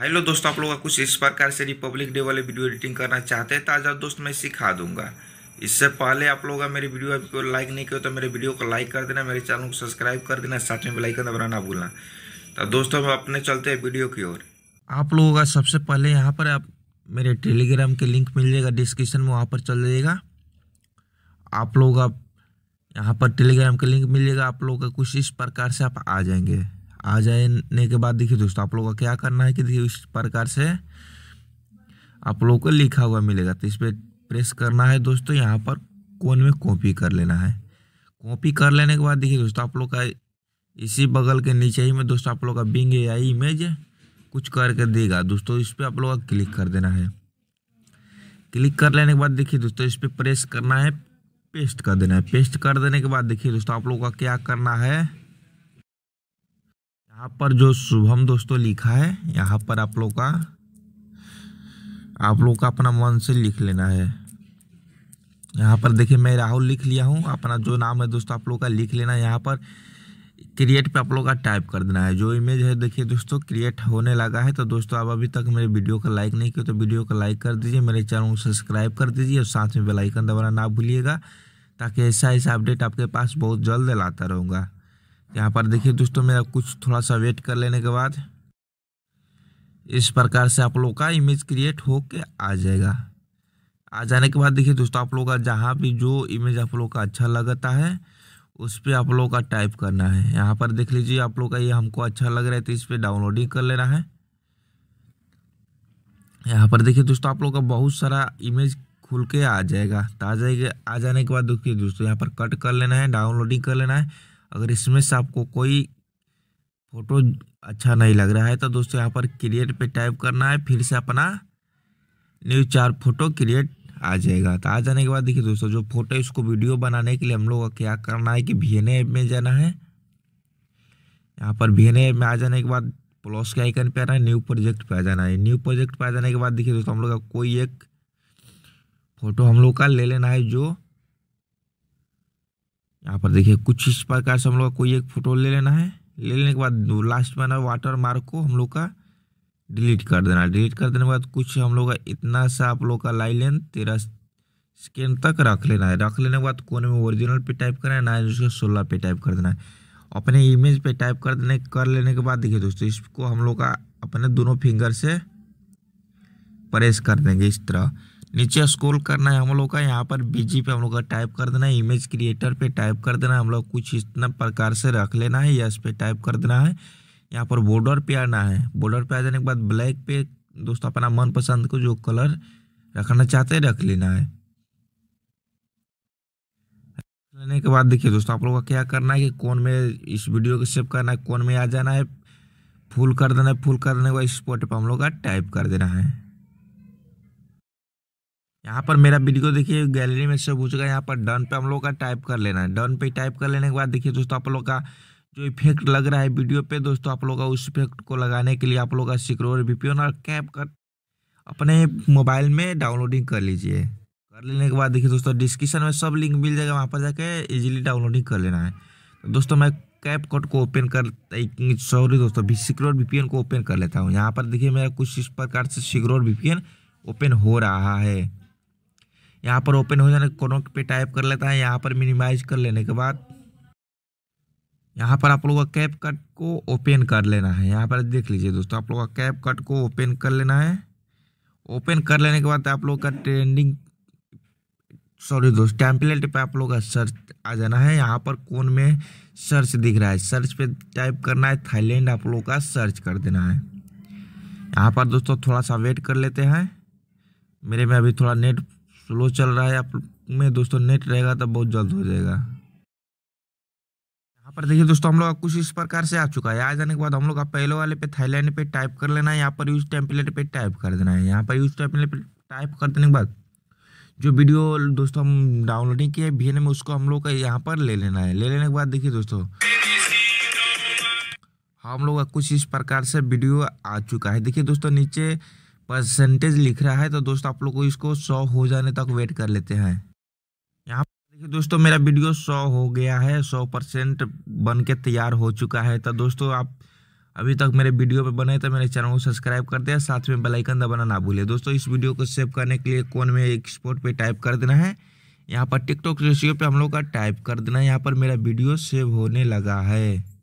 hello दोस्तों आप लोग का कुछ इस प्रकार से रिपब्लिक डे वाले वीडियो एडिटिंग करना चाहते हैं तो आज दोस्त मैं सिखा दूंगा इससे पहले आप लोग मेरी वीडियो को लाइक नहीं किया तो मेरे वीडियो को लाइक कर देना मेरे चैनल को सब्सक्राइब कर देना साथ में बेलाइकन दबाना ना भूलना तो दोस्तों हम अपने चलते हैं वीडियो की ओर आप लोगों का सबसे पहले यहाँ पर आप मेरे टेलीग्राम के लिंक मिल जाएगा डिस्क्रिप्शन में वहाँ पर चल जाएगा आप लोग का यहाँ पर टेलीग्राम का लिंक मिल जाएगा आप लोगों का कुछ इस प्रकार से आप आ जाएंगे आ जाने के बाद देखिए दोस्तों आप लोगों का क्या करना है कि देखिए इस प्रकार से आप लोगों को लिखा हुआ मिलेगा तो इस पर प्रेस करना है दोस्तों यहाँ पर कोन में कॉपी कर लेना है कॉपी कर लेने के बाद देखिए दोस्तों आप लोग का इसी बगल के नीचे ही में दोस्तों आप लोग का बिंग ए आई इमेज कुछ करके देगा दोस्तों इस पर आप लोग का क्लिक कर देना है क्लिक कर लेने के बाद देखिए दोस्तों इस पर प्रेस करना है पेस्ट कर देना है पेस्ट कर देने के बाद देखिए दोस्तों आप लोग का क्या करना है यहाँ पर जो शुभम दोस्तों लिखा है यहाँ पर आप लोग का आप लोग का अपना मन से लिख लेना है यहाँ पर देखिए मैं राहुल लिख लिया हूँ अपना जो नाम है दोस्तों आप लोग का लिख लेना है यहाँ पर क्रिएट पे आप लोग का टाइप कर देना है जो इमेज है देखिए दोस्तों क्रिएट होने लगा है तो दोस्तों आप अभी तक मेरे वीडियो का लाइक नहीं किया तो वीडियो का लाइक कर दीजिए मेरे चैनल को सब्सक्राइब कर दीजिए और साथ में बेलाइकन दबाना ना भूलिएगा ताकि ऐसा ऐसा अपडेट आपके पास बहुत जल्द लाता रहूँगा यहाँ पर देखिए दोस्तों मेरा कुछ थोड़ा सा वेट कर लेने के बाद इस प्रकार से आप लोग का इमेज क्रिएट होके आ जाएगा आ जाने के बाद देखिए दोस्तों आप लोग का जहाँ भी जो इमेज आप लोग का अच्छा लगता है उस पर आप लोग का टाइप करना है यहाँ पर देख लीजिए आप लोग का ये हमको अच्छा लग रहा है तो इस पर डाउनलोडिंग कर लेना है यहाँ पर देखिए दोस्तों आप लोग का बहुत सारा इमेज खुल के आ जाएगा तो आ जाएगा आ जाने के बाद देखिए दोस्तों यहाँ पर कट कर लेना है डाउनलोडिंग कर लेना है अगर इसमें से आपको कोई फ़ोटो अच्छा नहीं लग रहा है तो दोस्तों यहाँ पर क्रिएट पे टाइप करना है फिर से अपना न्यू चार फोटो क्रिएट आ जाएगा तो आ जाने के बाद देखिए दोस्तों जो फोटो है इसको वीडियो बनाने के लिए हम लोग क्या करना है कि वी एन ऐप में जाना है यहाँ पर वी एन ऐप में आ जाने के बाद प्लस के आइकन पे आना है न्यू प्रोजेक्ट पे आ जाना है न्यू प्रोजेक्ट पे आ जाने के बाद देखिए दोस्तों हम लोग का कोई एक फ़ोटो हम लोग का ले लेना है जो यहाँ पर देखिए कुछ इस प्रकार से हम लोग का कोई एक फोटो ले लेना है ले लेने के बाद लास्ट में ना वाटर मार्क को हम लोग का डिलीट कर देना डिलीट कर देने के बाद कुछ हम लोग का इतना सा आप लोग का लेंथ तेरह स्कैन तक रख लेना है रख लेने के बाद कोने में ओरिजिनल पे टाइप करना है ना उसके सोलह पे टाइप कर देना है अपने इमेज पे टाइप कर देने कर लेने के बाद देखिए दोस्तों इसको हम लोग का अपने दोनों फिंगर से प्रेस कर देंगे इस तरह नीचे स्क्रॉल करना है हम लोग का यहाँ पर बीजी पे हम लोग का टाइप कर देना है इमेज क्रिएटर पे टाइप कर देना है हम लोग कुछ इतना प्रकार से रख लेना है या इस टाइप कर देना है यहाँ पर बॉर्डर पे आना है बॉर्डर पे आ जाने के बाद ब्लैक पे दोस्तों अपना मनपसंद को जो कलर रखना चाहते हैं रख लेना है लेने के बाद देखिए दोस्तों आप लोगों का क्या करना है कि कौन में इस वीडियो को सेव करना है कौन में आ जाना है फुल कर देना है फुल कर देने के बाद इस स्पॉट पर हम लोग का टाइप कर देना है यहाँ पर मेरा वीडियो देखिए गैलरी में से हो चुका है यहाँ पर डन पे हम लोग का टाइप कर लेना है डन पे टाइप कर लेने के बाद देखिए दोस्तों आप लोग का जो इफेक्ट लग रहा है वीडियो पे दोस्तों आप लोग का उस इफेक्ट को लगाने के लिए आप लोग का सिक्योर वीपीएन और कैप कर अपने मोबाइल में डाउनलोडिंग कर लीजिए कर लेने के बाद देखिए दोस्तों डिस्क्रिप्शन में सब लिंक मिल जाएगा वहाँ पर जाके ईजिली डाउनलोडिंग कर लेना है तो दोस्तों मैं कैप कोड को ओपन कर सॉरी दोस्तों सिक्योर वीपीएन को ओपन कर लेता हूँ यहाँ पर देखिए मेरा कुछ इस प्रकार से सिक्योर वीपीएन ओपन हो रहा है यहाँ पर ओपन हो जाने कोनों पे टाइप कर लेता है यहाँ पर मिनिमाइज कर लेने के बाद यहाँ पर आप लोगों का कैप कट को ओपन कर लेना है यहाँ पर देख लीजिए दोस्तों आप लोगों का कैप कट को ओपन कर लेना है ओपन कर लेने के बाद आप लोग का ट्रेंडिंग सॉरी दोस्त टैंपलेट पे आप लोग का सर्च आ जाना है यहाँ पर कौन में सर्च दिख रहा है सर्च पे टाइप करना है थाईलैंड आप लोग का सर्च कर देना है यहाँ पर दोस्तों थोड़ा सा वेट कर लेते हैं मेरे में अभी थोड़ा नेट स्लो चल रहा है आप में दोस्तों नेट रहेगा तो बहुत जल्द हो जाएगा यहाँ पर देखिए दोस्तों हम लोग कुछ इस प्रकार से आ चुका है आ जाने के बाद हम लोग का पहले वाले पे थाईलैंड पे टाइप कर लेना है यहाँ पर यूज टेम्पलेट पे टाइप कर देना है यहाँ पर यूज टेम्पलेट पे टाइप कर देने के बाद जो वीडियो दोस्तों हम डाउनलोड नहीं किए भी में उसको हम लोग का यहाँ पर ले लेना है ले लेने के बाद देखिए दोस्तों हम लोग का कुछ इस प्रकार से वीडियो आ चुका है देखिए दोस्तों नीचे परसेंटेज लिख रहा है तो दोस्तों आप लोग को इसको सौ हो जाने तक वेट कर लेते हैं यहाँ देखिए दोस्तों मेरा वीडियो सौ हो गया है सौ परसेंट बन के तैयार हो चुका है तो दोस्तों आप अभी तक मेरे वीडियो पे बने तो मेरे चैनल को सब्सक्राइब कर दें साथ में बेलाइकन दबाना ना भूलें दोस्तों इस वीडियो को सेव करने के लिए कौन में एक स्पोर्ट पर टाइप कर देना है यहाँ पर टिकटॉक रेशियो पर हम लोग का टाइप कर देना है यहाँ पर मेरा वीडियो सेव होने लगा है